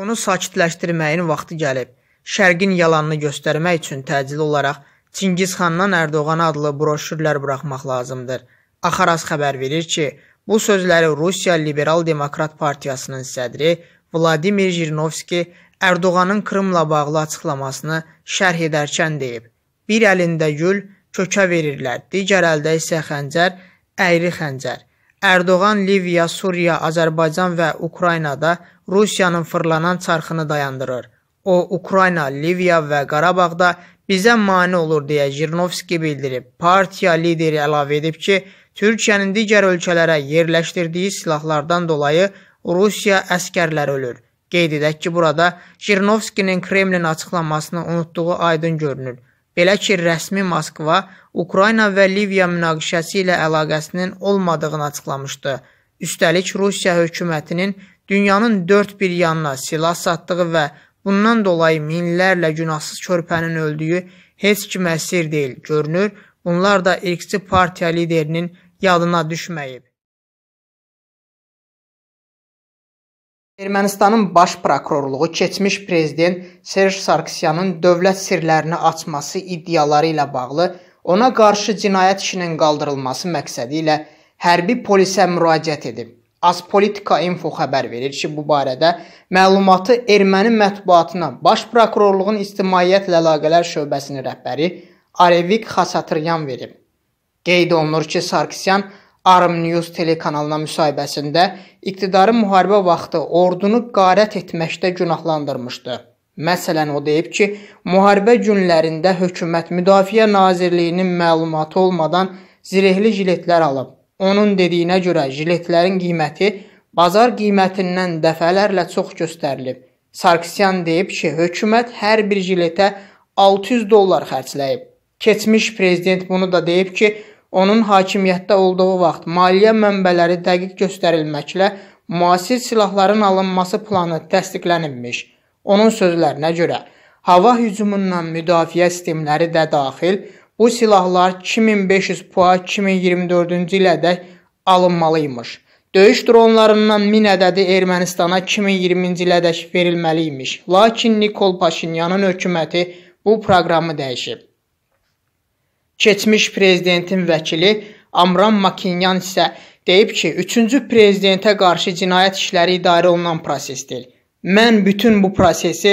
Onu sakitləşdirməyin vaxtı gəlib. Şərqin yalanını göstərmək üçün təcili olaraq Çingiz xandan Ərdoğan adlı broşürlər buraxmaq lazımdır. Axaras xəbər verir ki, bu sözləri Rusiya Liberal Demokrat Partiyasının sədri Vladimir Jirinovski Ərdoğanın Krımla bağlı açıqlamasını şərh edərkən deyib. Bir əlində gül kökə verirlər, digər əldə isə xəncər, əyri xəncər. Ərdoğan Liviya, Suriya, Azərbaycan və Ukraynada Rusiyanın fırlanan çarxını dayandırır. O, Ukrayna, Liviya və Qarabağda bizə mane olur deyə Jirnovski bildirib. Partiya lideri əlavə edib ki, Türkiyənin digər ölkələrə yerləşdirdiyi silahlardan dolayı Rusiya əskərləri ölür. Qeyd edək ki, burada Jirnovskinin Kremlin açıqlamasını unutduğu aydın görünür. Belə ki, rəsmi Moskva Ukrayna və Liviya münaqişəsi ilə əlaqəsinin olmadığını açıqlamışdı. Üstəlik Rusiya hökumətinin dünyanın dörd bir yanına silah satdığı və bundan dolayı minlərlə günahsız körpənin öldüyü heç kimə sir deyil. Görünür, bunlar da irqçi partiya liderinin yadına düşməyib. Ermənistanın baş prokurorluğu keçmiş prezident Serj Sarkisyanın dövlət sirlərini açması iddiaları ilə bağlı ona qarşı cinayət işinin qaldırılması məqsədi ilə hərbi polisə müraciət edib. Azpolitika info xəbər verir ki, bu barədə məlumatı erməni mətbuatına Baş prokurorluğun ictimaiyyətlə əlaqələr şöbəsinin rəhbəri Arevik Xasatryan verib. Qeyd olunur ki, Sarkisyan Arm News telekanalına müsahibəsində iqtidarı müharibə vaxtı ordunu qarət etməkdə günahlandırmışdı. Məsələn, o deyib ki, müharibə günlərində hökumət Müdafiə Nazirliyinin məlumatı olmadan zirehli jiletlər alıb. Onun dediyinə görə jiletlərin qiyməti bazar qiymətindən dəfələrlə çox göstərilib. Sarkisyan deyib ki, hökumət hər bir jiletə 600 dollar xərcləyib. Keçmiş prezident bunu da deyib ki, onun hakimiyyətdə olduğu vaxt maliyyə mənbələri dəqiq göstərilməklə müasir silahların alınması planı təsdiqlənibmiş. Onun sözlərinə görə, hava hücumundan müdafiə sistemləri də daxil, bu silahlar 2500 PUA 2024-cü ilədək alınmalıymış. Döyüş dronlarından 1000 ədədi Ermənistana 2020-ci ilədək verilməli imiş. Lakin Nikol Paşinyanın hökuməti bu proqramı dəyişib. Keçmiş prezidentin vəkili Amran Makinyan isə deyib ki, üçüncü prezidentə qarşı cinayət işləri idarə olunan prosesdir. Mən bütün bu prosesi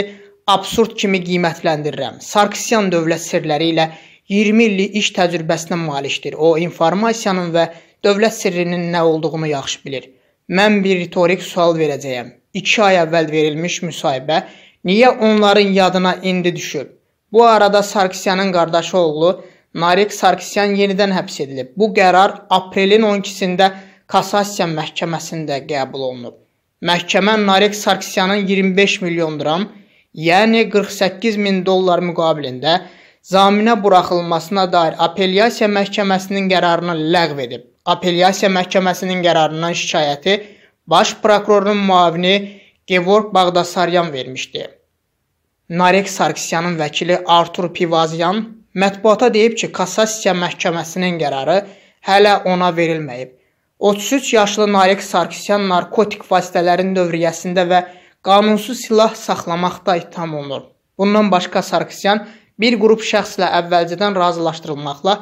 absurd kimi qiymətləndirirəm. Sarkisyan dövlət sirləri ilə 20 illik iş təcrübəsinə malikdir. O, informasiyanın və dövlət sirrinin nə olduğunu yaxşı bilir. Mən bir ritorik sual verəcəyəm. 2 ay əvvəl verilmiş müsahibə niyə onların yadına indi düşüb? Bu arada Sarkisyanın qardaşı oğlu Narek Sarkisyan yenidən həbs edilib. Bu qərar aprelin 12-sində Kasasiya məhkəməsində qəbul olunub. Məhkəmə Narek Sarkisyanın 25 milyon dram, yəni 48 min dollar müqabilində zaminə buraxılmasına dair apellyasiya məhkəməsinin qərarını ləğv edib. Apellyasiya məhkəməsinin qərarından şikayəti baş prokurorun müavini Gevorg Bağdasaryan vermişdi. Narek Sarkisyanın vəkili Artur Pivazyan Mətbuata deyib ki, Kassasiya məhkəməsinin qərarı hələ ona verilməyib. 33 yaşlı Narek Sarkisyan narkotik vasitələrin dövriyyəsində və qanunsuz silah saxlamaqda ittiham olunur. Bundan başqa Sarkisyan bir qrup şəxslə əvvəlcədən razılaşdırılmaqla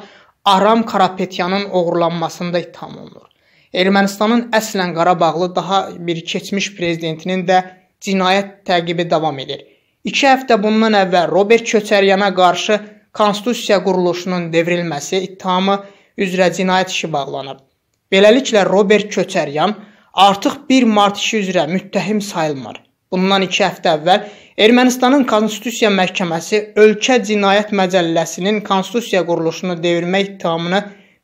Aram Karapetyanın oğurlanmasında ittiham olunur. Ermənistanın əslən Qarabağlı daha bir keçmiş prezidentinin də cinayət təqibi davam edir. 2 həftə bundan əvvəl Robert Köçəryana qarşı Konstitusiya quruluşunun devrilməsi ittihamı üzrə cinayət işi bağlanıb. Beləliklə Robert Köçəryan artıq 1 mart işi üzrə müttəhim sayılmır. Bundan 2 həftə əvvəl Ermənistanın Konstitusiya Məhkəməsi ölkə cinayət məcəlləsinin konstitusiya quruluşunu devirmə ittihamını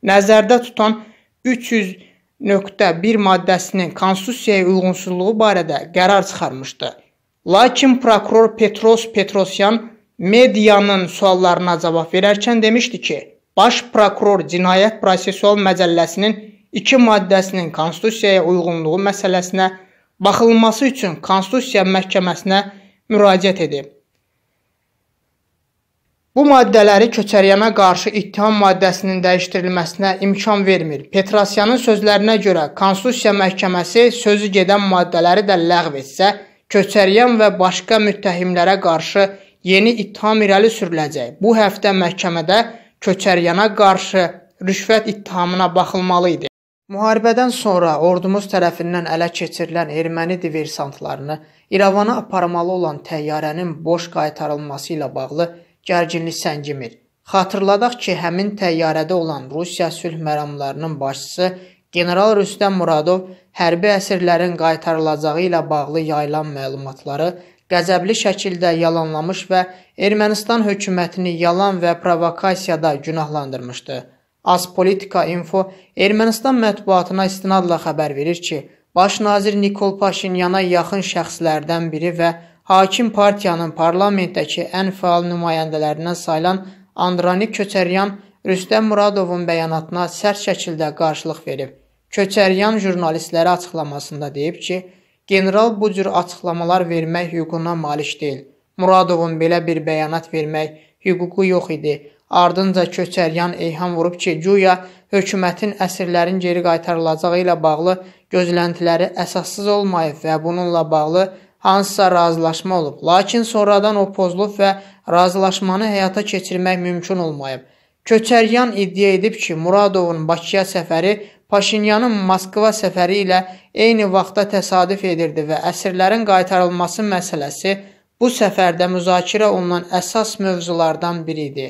nəzərdə tutan 300.1 maddəsinin konstitusiyaya uyğunsuzluğu barədə qərar çıxarmışdı. Lakin prokuror Petros Petrosyan medianın suallarına cavab verərkən demişdi ki, baş prokuror cinayət prosessual məcəlləsinin 2 maddəsinin konstitusiyaya uyğunluğu məsələsinə baxılması üçün konstitusiya məhkəməsinə müraciət edib. Bu maddələri köçəriyəmə qarşı ittiham maddəsinin dəyişdirilməsinə imkan vermir. Petrasyanın sözlərinə görə Konstitusiya Məhkəməsi sözü gedən maddələri də ləğv etsə, köçəriyəm və başqa müttəhimlərə qarşı yeni ittiham irəli sürüləcək. Bu həftə məhkəmədə köçəryana qarşı rüşvət ittihamına baxılmalı idi. Müharibədən sonra ordumuz tərəfindən ələ keçirilən erməni diversantlarını İrəvana aparmalı olan təyyarənin boş qaytarılması ilə bağlı gərginlik səngimir. Xatırladaq ki, həmin təyyarədə olan Rusiya sülh məramlarının başçısı general Rüstəm Muradov hərbi əsirlərin qaytarılacağı ilə bağlı yayılan məlumatları qəzəbli şəkildə yalanlamış və Ermənistan hökumətini yalan və provokasiyada günahlandırmışdı. Az Politika Info Ermənistan mətbuatına istinadla xəbər verir ki, baş nazir Nikol Paşinyana yaxın şəxslərdən biri və hakim partiyanın parlamentdəki ən fəal nümayəndələrindən sayılan Andranik Köçəryan Rüstəm Muradovun bəyanatına sərt şəkildə qarşılıq verib. Köçəryan jurnalistlərə açıqlamasında deyib ki, General bu cür açıqlamalar vermək hüququna malik deyil. Muradovun belə bir bəyanat vermək hüququ yox idi. Ardınca Köçəryan eyham vurub ki, guya hökumətin əsirlərin geri qaytarılacağı ilə bağlı gözləntiləri əsassız olmayıb və bununla bağlı hansısa razılaşma olub. Lakin sonradan o pozulub və razılaşmanı həyata keçirmək mümkün olmayıb. Köçəryan iddia edib ki, Muradovun Bakıya səfəri Paşinyanın Moskva səfəri ilə eyni vaxtda təsadüf edirdi və əsirlərin qaytarılması məsələsi bu səfərdə müzakirə olunan əsas mövzulardan biri idi.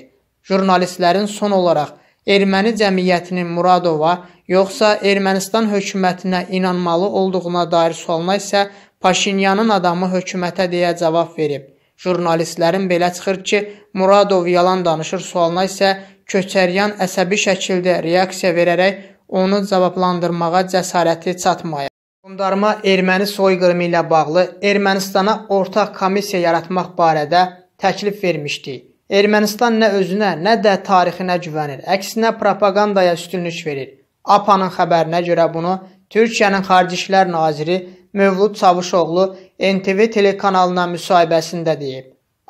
Jurnalistlərin son olaraq erməni cəmiyyətinin Muradova yoxsa Ermənistan hökumətinə inanmalı olduğuna dair sualına isə Paşinyanın adamı hökumətə deyə cavab verib. Jurnalistlərin belə çıxır ki, Muradov yalan danışır sualına isə Köçəryan əsəbi şəkildə reaksiya verərək onu cavablandırmağa cəsarəti çatmayıb. Qondarma erməni soyqırımı ilə bağlı Ermənistana ortaq komissiya yaratmaq barədə təklif vermişdi. Ermənistan nə özünə, nə də tarixinə güvənir. Əksinə propagandaya üstünlük verir. APA-nın xəbərinə görə bunu Türkiyənin Xarici İşlər naziri Mövlud Çavuşoğlu NTV telekanalına müsahibəsində deyib.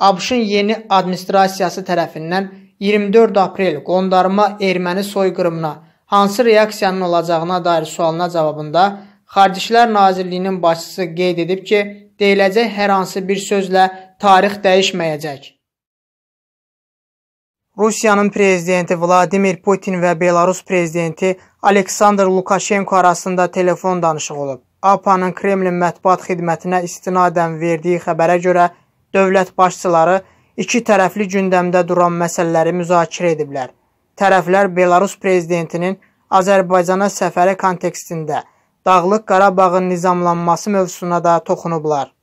ABŞ-ın yeni administrasiyası tərəfindən 24 aprel qondarma erməni soyqırımına hansı reaksiyanın olacağına dair sualına cavabında Xaricilər Nazirliyinin başçısı qeyd edib ki, deyiləcək hər hansı bir sözlə tarix dəyişməyəcək. Rusiyanın prezidenti Vladimir Putin və Belarus prezidenti Aleksandr Lukashenko arasında telefon danışığı olub. APA-nın Kremlin mətbuat xidmətinə istinadən verdiyi xəbərə görə dövlət başçıları iki tərəfli gündəmdə duran məsələləri müzakirə ediblər tərəflər Belarus prezidentinin Azərbaycana səfəri kontekstində Dağlıq Qarabağın nizamlanması mövzusuna da toxunublar.